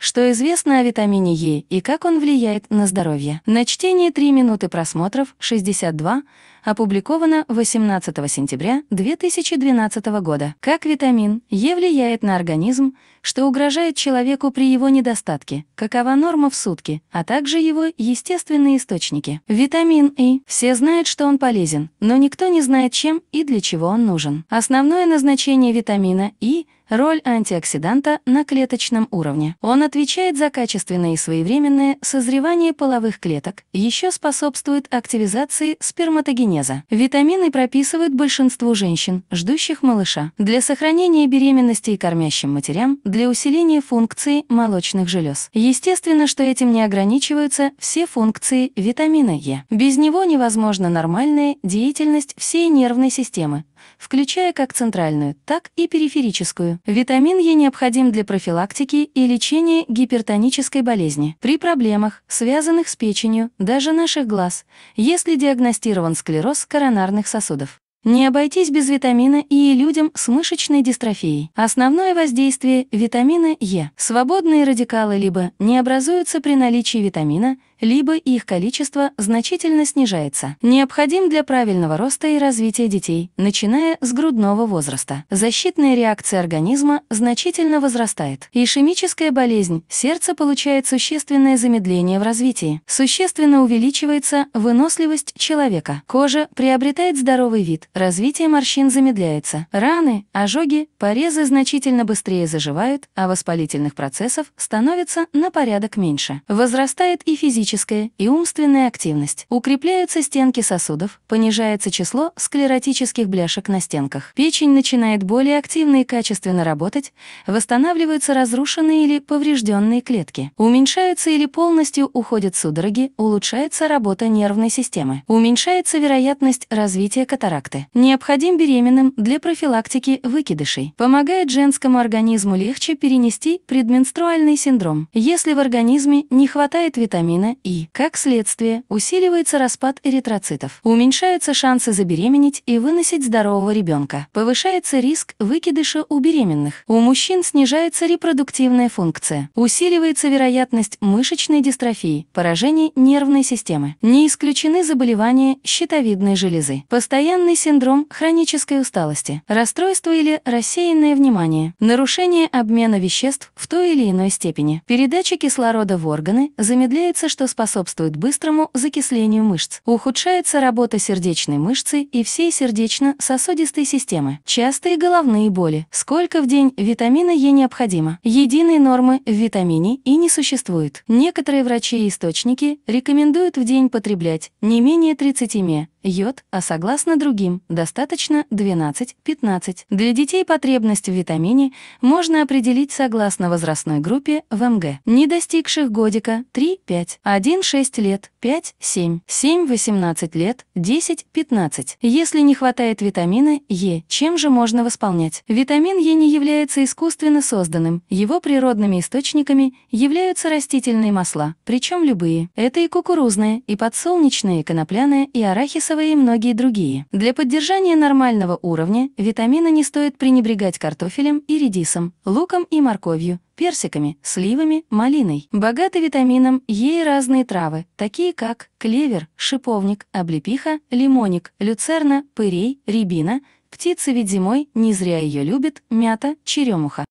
Что известно о витамине Е и как он влияет на здоровье? На чтение 3 минуты просмотров 62 опубликовано 18 сентября 2012 года. Как витамин Е влияет на организм, что угрожает человеку при его недостатке, какова норма в сутки, а также его естественные источники. Витамин И. Все знают, что он полезен, но никто не знает, чем и для чего он нужен. Основное назначение витамина И – Роль антиоксиданта на клеточном уровне. Он отвечает за качественное и своевременное созревание половых клеток, еще способствует активизации сперматогенеза. Витамины прописывают большинству женщин, ждущих малыша, для сохранения беременности и кормящим матерям, для усиления функции молочных желез. Естественно, что этим не ограничиваются все функции витамина Е. Без него невозможно нормальная деятельность всей нервной системы, включая как центральную, так и периферическую. Витамин Е необходим для профилактики и лечения гипертонической болезни. При проблемах, связанных с печенью, даже наших глаз, если диагностирован склероз коронарных сосудов. Не обойтись без витамина и людям с мышечной дистрофией. Основное воздействие витамина Е. Свободные радикалы либо не образуются при наличии витамина – либо их количество значительно снижается. Необходим для правильного роста и развития детей, начиная с грудного возраста. Защитная реакция организма значительно возрастает. Ишемическая болезнь сердца получает существенное замедление в развитии. Существенно увеличивается выносливость человека. Кожа приобретает здоровый вид, развитие морщин замедляется. Раны, ожоги, порезы значительно быстрее заживают, а воспалительных процессов становится на порядок меньше. Возрастает и физическая физическая и умственная активность. Укрепляются стенки сосудов, понижается число склеротических бляшек на стенках. Печень начинает более активно и качественно работать, восстанавливаются разрушенные или поврежденные клетки. Уменьшаются или полностью уходят судороги, улучшается работа нервной системы. Уменьшается вероятность развития катаракты. Необходим беременным для профилактики выкидышей. Помогает женскому организму легче перенести предменструальный синдром. Если в организме не хватает витамина и, как следствие, усиливается распад эритроцитов, уменьшаются шансы забеременеть и выносить здорового ребенка, повышается риск выкидыша у беременных, у мужчин снижается репродуктивная функция, усиливается вероятность мышечной дистрофии, поражений нервной системы. Не исключены заболевания щитовидной железы, постоянный синдром хронической усталости, расстройство или рассеянное внимание, нарушение обмена веществ в той или иной степени. Передача кислорода в органы замедляется, что способствует быстрому закислению мышц. Ухудшается работа сердечной мышцы и всей сердечно-сосудистой системы. Частые головные боли. Сколько в день витамина Е необходимо? Единой нормы в витамине и не существует. Некоторые врачи и источники рекомендуют в день потреблять не менее 30 ме йод, а согласно другим, достаточно 12-15. Для детей потребность в витамине можно определить согласно возрастной группе ВМГ. не достигших годика 3-5, 1-6 лет, 5-7, 7-18 лет, 10-15. Если не хватает витамина Е, чем же можно восполнять? Витамин Е не является искусственно созданным, его природными источниками являются растительные масла, причем любые. Это и кукурузные, и подсолнечные, и конопляные, и арахисовые, и многие другие. Для поддержания нормального уровня витамина не стоит пренебрегать картофелем и редисом, луком и морковью, персиками, сливами, малиной. Богаты витамином Е и разные травы, такие как клевер, шиповник, облепиха, лимоник, люцерна, пырей, рябина. птицы ведь зимой, не зря ее любят, мята, черемуха.